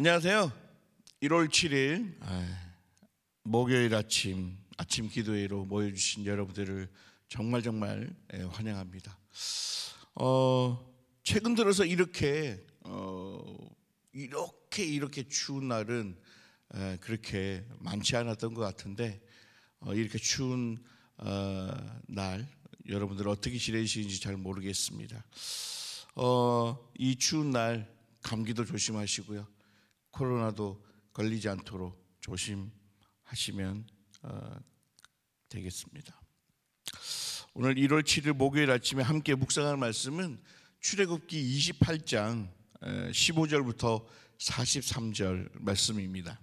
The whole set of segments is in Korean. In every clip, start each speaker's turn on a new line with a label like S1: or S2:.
S1: 안녕하세요. 1월 7일 아, 목요일 아침 아침 기도회로 모여주신 여러분들을 정말 정말 예, 환영합니다. 어, 최근 들어서 이렇게 어, 이렇게 이렇게 추운 날은 예, 그렇게 많지 않았던 것 같은데 어, 이렇게 추운 어, 날 여러분들 어떻게 지내시는지 잘 모르겠습니다. 어, 이 추운 날 감기도 조심하시고요. 코로나도 걸리지 않도록 조심하시면 어, 되겠습니다. 오늘 1월 7일 목요일 아침에 함께 묵상할 말씀은 출애굽기 28장 15절부터 43절 말씀입니다.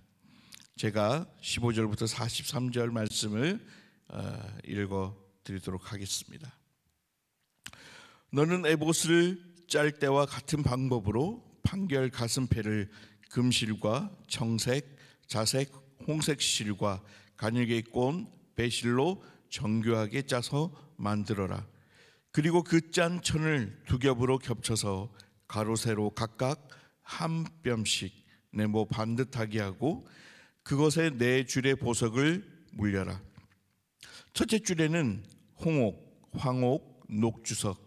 S1: 제가 15절부터 43절 말씀을 어, 읽어 드리도록 하겠습니다. 너는 에봇을 짤 때와 같은 방법으로 판결 가슴패를 금실과 청색, 자색, 홍색 실과 간늘의꼰 배실로 정교하게 짜서 만들어라. 그리고 그 짠 천을 두 겹으로 겹쳐서 가로 세로 각각 한 뼘씩 네모 반듯하게 하고 그것에 네 줄의 보석을 물려라. 첫째 줄에는 홍옥, 황옥, 녹주석.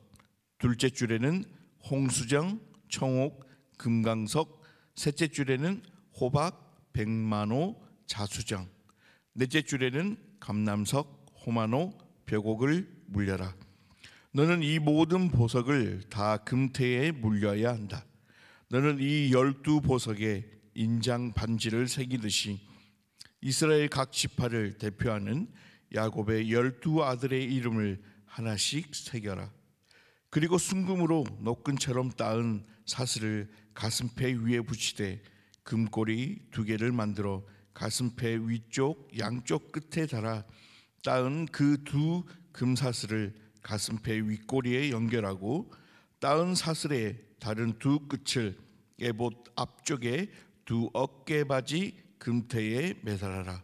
S1: 둘째 줄에는 홍수정, 청옥, 금강석, 셋째 줄에는 호박, 백만호, 자수정. 넷째 줄에는 감남석, 호만호, 벼곡을 물려라. 너는 이 모든 보석을 다 금태에 물려야 한다. 너는 이 열두 보석에 인장 반지를 새기듯이 이스라엘 각 지파를 대표하는 야곱의 열두 아들의 이름을 하나씩 새겨라. 그리고 순금으로 노끈처럼 따은 사슬을 가슴패 위에 붙이되 금고리 두 개를 만들어 가슴패 위쪽 양쪽 끝에 달아 따은 그 두 금사슬을 가슴패 윗고리에 연결하고 따은 사슬의 다른 두 끝을 에봇 앞쪽에 두 어깨바지 금태에 매달아라.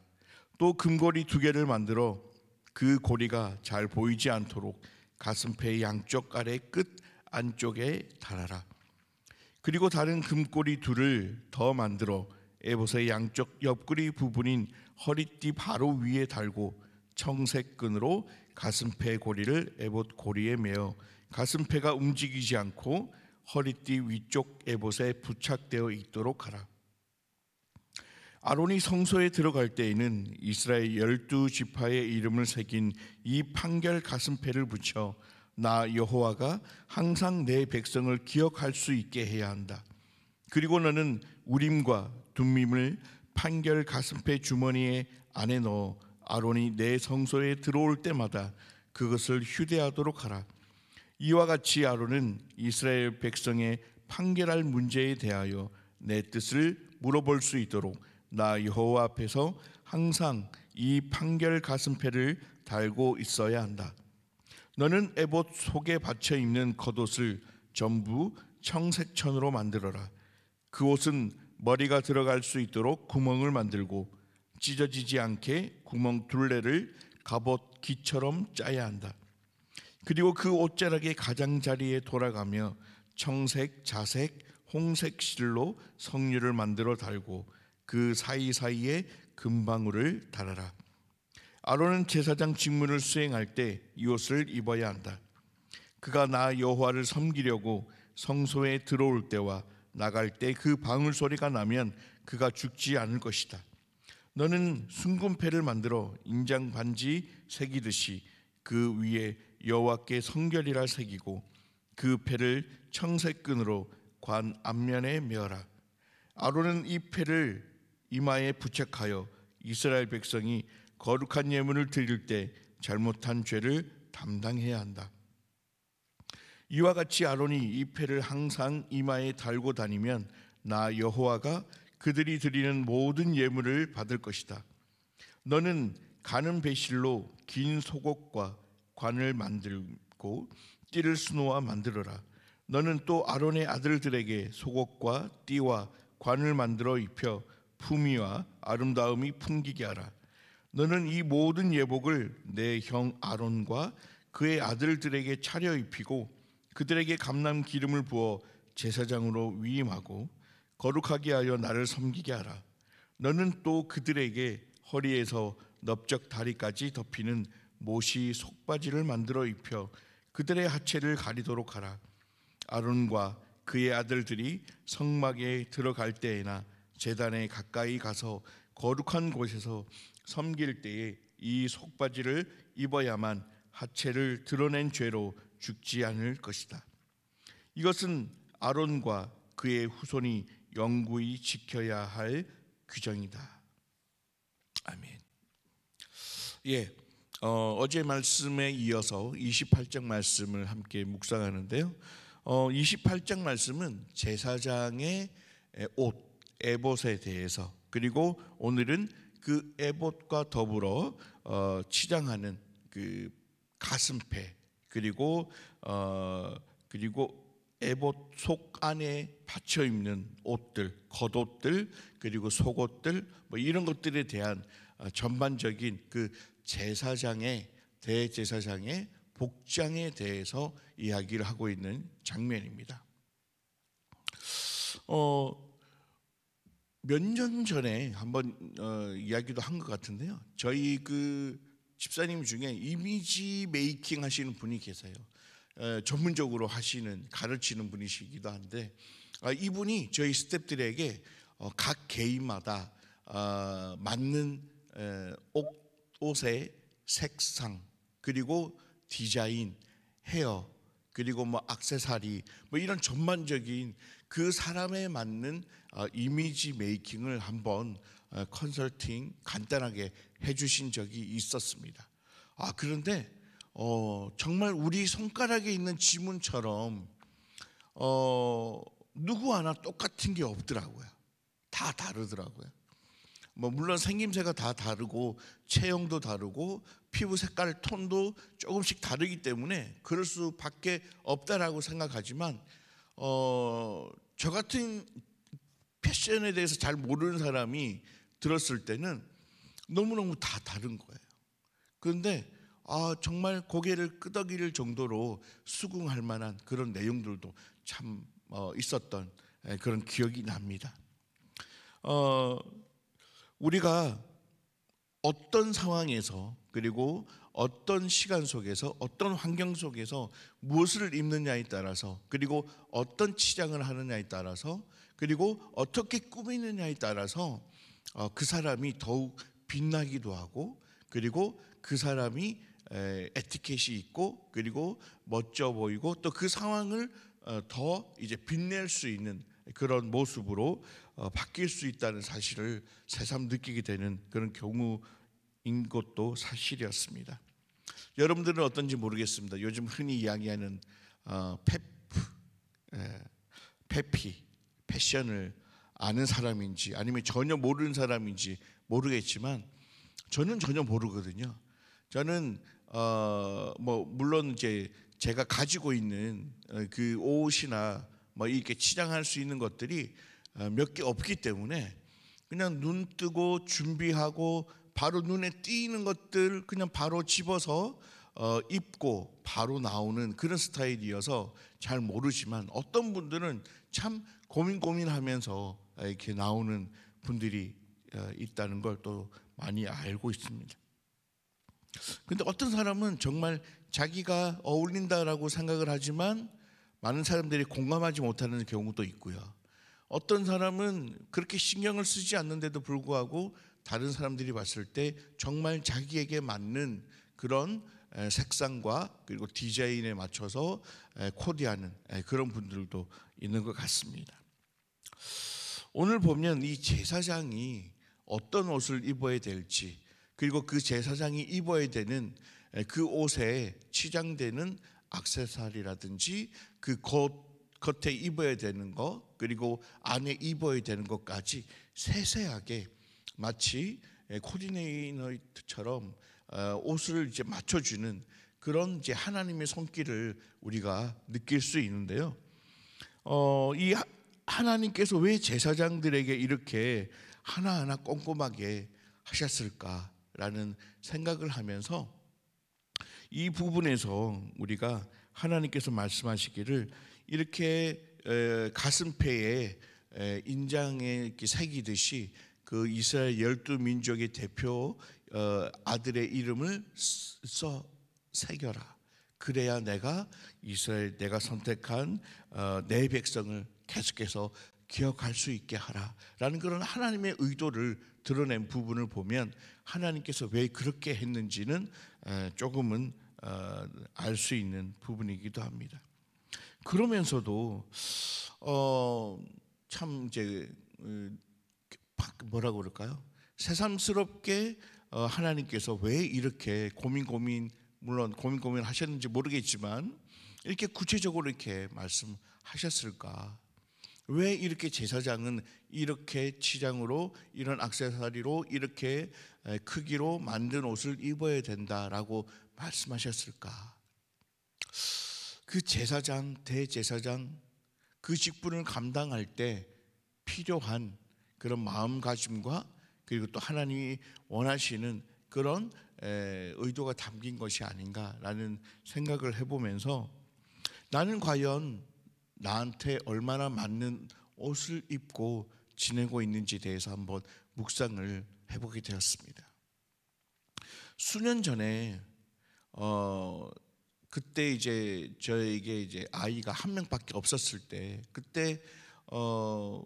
S1: 또 금고리 두 개를 만들어 그 고리가 잘 보이지 않도록 가슴패 양쪽 아래 끝 안쪽에 달아라. 그리고 다른 금고리 둘을 더 만들어 에봇의 양쪽 옆구리 부분인 허리띠 바로 위에 달고 청색끈으로 가슴패 고리를 에봇 고리에 매어 가슴패가 움직이지 않고 허리띠 위쪽 에봇에 부착되어 있도록 하라. 아론이 성소에 들어갈 때에는 이스라엘 열두 지파의 이름을 새긴 이 판결 가슴패를 붙여 나 여호와가 항상 내 백성을 기억할 수 있게 해야 한다. 그리고 너는 우림과 둠밈을 판결 가슴패 주머니에 안에 넣어 아론이 내 성소에 들어올 때마다 그것을 휴대하도록 하라. 이와 같이 아론은 이스라엘 백성의 판결할 문제에 대하여 내 뜻을 물어볼 수 있도록 나 여호와 앞에서 항상 이 판결 가슴패를 달고 있어야 한다. 너는 에봇 속에 받쳐 입는 겉옷을 전부 청색천으로 만들어라. 그 옷은 머리가 들어갈 수 있도록 구멍을 만들고 찢어지지 않게 구멍 둘레를 갑옷 기처럼 짜야 한다. 그리고 그 옷자락의 가장자리에 돌아가며 청색, 자색, 홍색 실로 성류를 만들어 달고 그 사이사이에 금방울을 달아라. 아론은 제사장 직무를 수행할 때 이옷을 입어야 한다. 그가 나 여호와를 섬기려고 성소에 들어올 때와 나갈 때 그 방울 소리가 나면 그가 죽지 않을 것이다. 너는 순금패를 만들어 인장 반지 새기듯이 그 위에 여호와께 성결이라 새기고 그 패를 청색 끈으로 관 앞면에 메어라. 아론은 이 패를 이마에 부착하여 이스라엘 백성이 거룩한 예물을 드릴 때 잘못한 죄를 담당해야 한다. 이와 같이 아론이 이 패를 항상 이마에 달고 다니면 나 여호와가 그들이 드리는 모든 예물을 받을 것이다. 너는 가는 배실로 긴 속옷과 관을 만들고 띠를 수놓아 만들어라. 너는 또 아론의 아들들에게 속옷과 띠와 관을 만들어 입혀 품위와 아름다움이 풍기게 하라. 너는 이 모든 예복을 내 형 아론과 그의 아들들에게 차려 입히고 그들에게 감람 기름을 부어 제사장으로 위임하고 거룩하게 하여 나를 섬기게 하라. 너는 또 그들에게 허리에서 넓적 다리까지 덮이는 모시 속바지를 만들어 입혀 그들의 하체를 가리도록 하라. 아론과 그의 아들들이 성막에 들어갈 때에나 제단에 가까이 가서 거룩한 곳에서 섬길 때에 이 속바지를 입어야만 하체를 드러낸 죄로 죽지 않을 것이다. 이것은 아론과 그의 후손이 영구히 지켜야 할 규정이다. 아멘. 예. 어, 제 말씀에 이어서 28장 말씀을 함께 묵상하는데요. 어, 28장 말씀은 제사장의 옷 에봇에 대해서 그리고 오늘은 그 에봇과 더불어 어, 치장하는 그 가슴패 그리고 어, 그리고 에봇 속 안에 받쳐 입는 옷들, 겉옷들, 그리고 속옷들 뭐 이런 것들에 대한 어, 전반적인 그 제사장의 대제사장의 복장에 대해서 이야기를 하고 있는 장면입니다. 어, 몇년 전에 한번 어, 이야기도 한 것 같은데요. 저희 그 집사님 중에 이미지 메이킹 하시는 분이 계세요. 에, 어, 전문적으로 하시는 가르치는 분이시기도 한데 아, 이분이 저희 스탭들에게 어, 각 개인마다 어, 맞는 에, 옷, 옷의 색상 그리고 디자인 헤어 그리고 뭐 악세사리 뭐 이런 전반적인 그 사람에 맞는 어, 이미지 메이킹을 한번 어, 컨설팅 간단하게 해주신 적이 있었습니다. 아 그런데 어, 정말 우리 손가락에 있는 지문처럼 어, 누구 하나 똑같은 게 없더라고요. 다 다르더라고요. 뭐 물론 생김새가 다 다르고 체형도 다르고 피부 색깔 톤도 조금씩 다르기 때문에 그럴 수밖에 없다라고 생각하지만 어, 저 같은 패션에 대해서 잘 모르는 사람이 들었을 때는 너무너무 다 다른 거예요. 그런데 아, 정말 고개를 끄덕일 정도로 수긍할 만한 그런 내용들도 참 어, 있었던 예, 그런 기억이 납니다. 어, 우리가 어떤 상황에서 그리고 어떤 시간 속에서 어떤 환경 속에서 무엇을 입느냐에 따라서 그리고 어떤 치장을 하느냐에 따라서 그리고 어떻게 꾸미느냐에 따라서 어, 그 사람이 더욱 빛나기도 하고 그리고 그 사람이 에티켓이 있고 그리고 멋져 보이고 또 그 상황을 어, 더 이제 빛낼 수 있는 그런 모습으로 어, 바뀔 수 있다는 사실을 새삼 느끼게 되는 그런 경우인 것도 사실이었습니다. 여러분들은 어떤지 모르겠습니다. 요즘 흔히 이야기하는 어, 페프, 에, 예, 페피, 패션을 아는 사람인지 아니면 전혀 모르는 사람인지 모르겠지만 저는 전혀 모르거든요. 저는 어, 뭐 물론 이제 제가 가지고 있는 어, 그 옷이나 뭐 이렇게 치장할 수 있는 것들이 어, 몇개 없기 때문에 그냥 눈 뜨고 준비하고 바로 눈에 띄는 것들 그냥 바로 집어서 어, 입고 바로 나오는 그런 스타일이어서 잘 모르지만 어떤 분들은 참 고민 고민하면서 아, 이렇게 나오는 분들이 어, 있다는 걸 또 많이 알고 있습니다. 근데 어떤 사람은 정말 자기가 어울린다라고 생각을 하지만 많은 사람들이 공감하지 못하는 경우도 있고요. 어떤 사람은 그렇게 신경을 쓰지 않는데도 불구하고 다른 사람들이 봤을 때 정말 자기에게 맞는 그런 색상과 그리고 디자인에 맞춰서 코디하는 그런 분들도 있는 것 같습니다. 오늘 보면 이 제사장이 어떤 옷을 입어야 될지 그리고 그 제사장이 입어야 되는 그 옷에 치장되는 악세사리라든지 그 겉, 겉에 입어야 되는 것 그리고 안에 입어야 되는 것까지 세세하게 마치 예, 코디네이터처럼 어, 옷을 이제 맞춰주는 그런 이제 하나님의 손길을 우리가 느낄 수 있는데요. 어, 이 하나님께서 왜 제사장들에게 이렇게 하나하나 꼼꼼하게 하셨을까라는 생각을 하면서 이 부분에서 우리가 하나님께서 말씀하시기를 이렇게 가슴패에 인장에 새기듯이 그 이스라엘 열두 민족의 대표 어, 아들의 이름을 써 새겨라. 그래야 내가 이스라엘 내가 선택한 어, 내 백성을 계속해서 기억할 수 있게 하라라는 그런 하나님의 의도를 드러낸 부분을 보면 하나님께서 왜 그렇게 했는지는 조금은 어, 알수 있는 부분이기도 합니다. 그러면서도 어참 이제 어, 뭐라고 그럴까요? 새삼스럽게 어, 하나님께서 왜 이렇게 고민 고민 물론 고민 고민 하셨는지 모르겠지만 이렇게 구체적으로 이렇게 말씀하셨을까? 왜 이렇게 제사장은 이렇게 치장으로 이런 악세사리로 이렇게 크기로 만든 옷을 입어야 된다라고 말씀하셨을까? 그 제사장, 대제사장 그 직분을 감당할 때 필요한 그런 마음가짐과 그리고 또 하나님이 원하시는 그런 의도가 담긴 것이 아닌가라는 생각을 해보면서 나는 과연 나한테 얼마나 맞는 옷을 입고 지내고 있는지 대해서 한번 묵상을 해보게 되었습니다. 수년 전에 어, 그때 이제 저에게 이제 아이가 한 명밖에 없었을 때 그때 어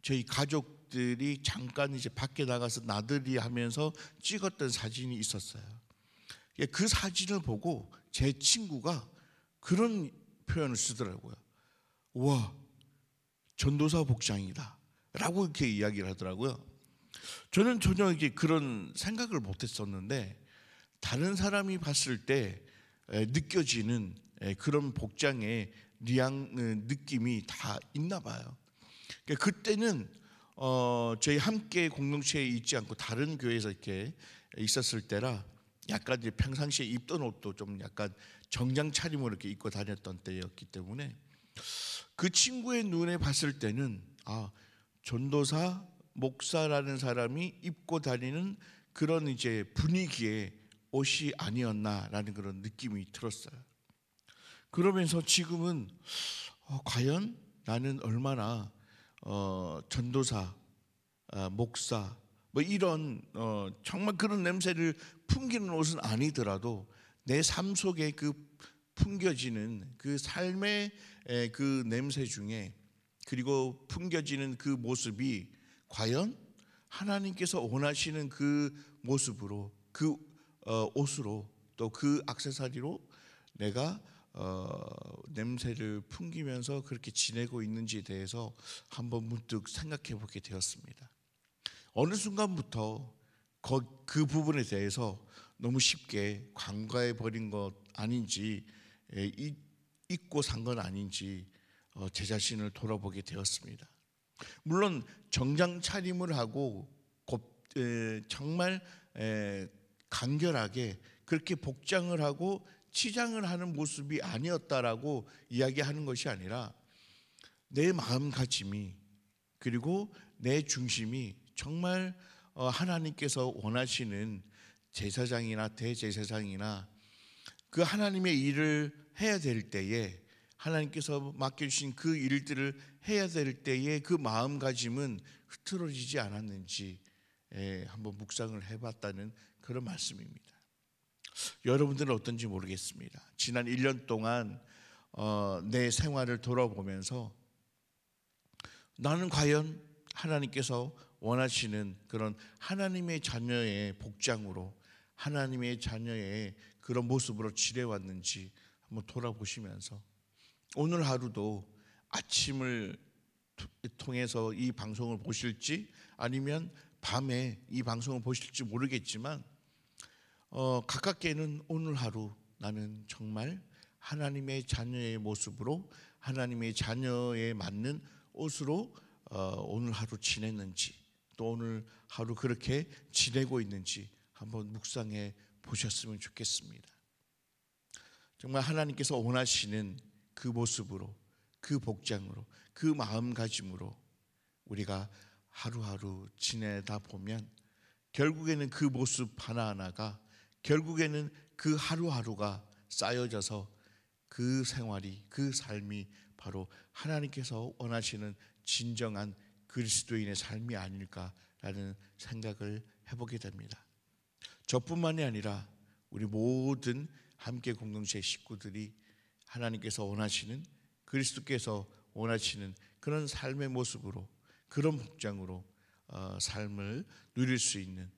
S1: 저희 가족들이 잠깐 이제 밖에 나가서 나들이 하면서 찍었던 사진이 있었어요. 예, 그 사진을 보고 제 친구가 그런 표현을 쓰더라고요. 와 전도사 복장이다. 라고 이렇게 이야기를 하더라고요. 저는 전혀 이게 그런 생각을 못 했었는데 다른 사람이 봤을 때 느껴지는 그런 복장의 뉘앙 어, 느낌이 다 있나 봐요. 그러니까 그때는 어, 저희 함께 공동체에 있지 않고 다른 교회에서 이렇게 있었을 때라 약간 이제 평상시에 입던 옷도 좀 약간 정장 차림으로 이렇게 입고 다녔던 때였기 때문에 그 친구의 눈에 봤을 때는 아 전도사 목사라는 사람이 입고 다니는 그런 이제 분위기에 옷이 아니었나라는 그런 느낌이 들었어요. 그러면서 지금은 어, 과연 나는 얼마나 어, 전도사, 어, 목사 뭐 이런 어, 정말 그런 냄새를 풍기는 옷은 아니더라도 내 삶 속에 그 풍겨지는 그 삶의 그 냄새 중에 그리고 풍겨지는 그 모습이 과연 하나님께서 원하시는 그 모습으로 그 어, 옷으로 또 그 악세사리로 내가 어, 냄새를 풍기면서 그렇게 지내고 있는지에 대해서 한번 문득 생각해 보게 되었습니다. 어느 순간부터 그, 그 부분에 대해서 너무 쉽게 관과해 버린 것 아닌지 예, 잊고 산 건 아닌지 어, 제 자신을 돌아보게 되었습니다. 물론 정장 차림을 하고 곱, 에, 정말 에, 간결하게 그렇게 복장을 하고 치장을 하는 모습이 아니었다라고 이야기하는 것이 아니라 내 마음가짐이 그리고 내 중심이 정말 어, 하나님께서 원하시는 제사장이나 대제사장이나 그 하나님의 일을 해야 될 때에 하나님께서 맡겨주신 그 일들을 해야 될 때에 그 마음가짐은 흐트러지지 않았는지 예, 한번 묵상을 해봤다는 그런 말씀입니다. 여러분들은 어떤지 모르겠습니다. 지난 1년 동안 어, 내 생활을 돌아보면서 나는 과연 하나님께서 원하시는 그런 하나님의 자녀의 복장으로 하나님의 자녀의 그런 모습으로 지내왔는지 한번 돌아보시면서 오늘 하루도 아침을 통해서 이 방송을 보실지 아니면 밤에 이 방송을 보실지 모르겠지만 어, 가깝게는 오늘 하루 나는 정말 하나님의 자녀의 모습으로 하나님의 자녀에 맞는 옷으로 어, 오늘 하루 지냈는지 또 오늘 하루 그렇게 지내고 있는지 한번 묵상해 보셨으면 좋겠습니다. 정말 하나님께서 원하시는 그 모습으로 그 복장으로 그 마음가짐으로 우리가 하루하루 지내다 보면 결국에는 그 모습 하나하나가 결국에는 그 하루하루가 쌓여져서 그 생활이 그 삶이 바로 하나님께서 원하시는 진정한 그리스도인의 삶이 아닐까라는 생각을 해보게 됩니다. 저뿐만이 아니라 우리 모든 함께 공동체 식구들이 하나님께서 원하시는 그리스도께서 원하시는 그런 삶의 모습으로 그런 복장으로 어, 삶을 누릴 수 있는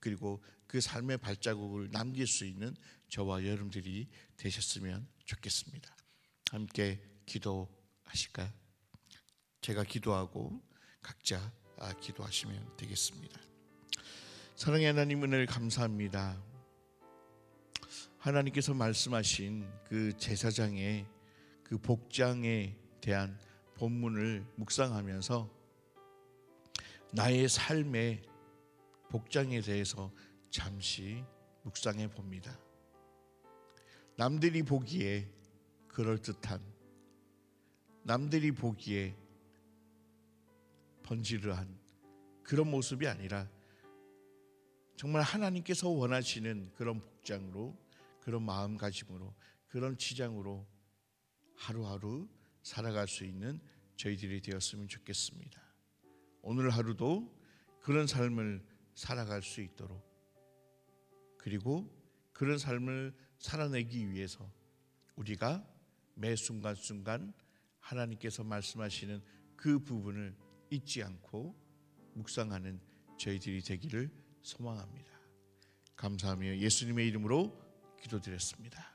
S1: 그리고 그 삶의 발자국을 남길 수 있는 저와 여러분들이 되셨으면 좋겠습니다. 함께 기도하실까요? 제가 기도하고 각자 아, 기도하시면 되겠습니다. 사랑의 하나님 은혜를 감사합니다. 하나님께서 말씀하신 그 제사장의 그 복장에 대한 본문을 묵상하면서 나의 삶의 복장에 대해서 잠시 묵상해 봅니다. 남들이 보기에 그럴듯한 남들이 보기에 번지르한 그런 모습이 아니라 정말 하나님께서 원하시는 그런 복장으로 그런 마음가짐으로 그런 치장으로 하루하루 살아갈 수 있는 저희들이 되었으면 좋겠습니다. 오늘 하루도 그런 삶을 살아갈 수 있도록 그리고 그런 삶을 살아내기 위해서 우리가 매 순간순간 하나님께서 말씀하시는 그 부분을 잊지 않고 묵상하는 저희들이 되기를 소망합니다. 감사하며 예수님의 이름으로 기도드렸습니다.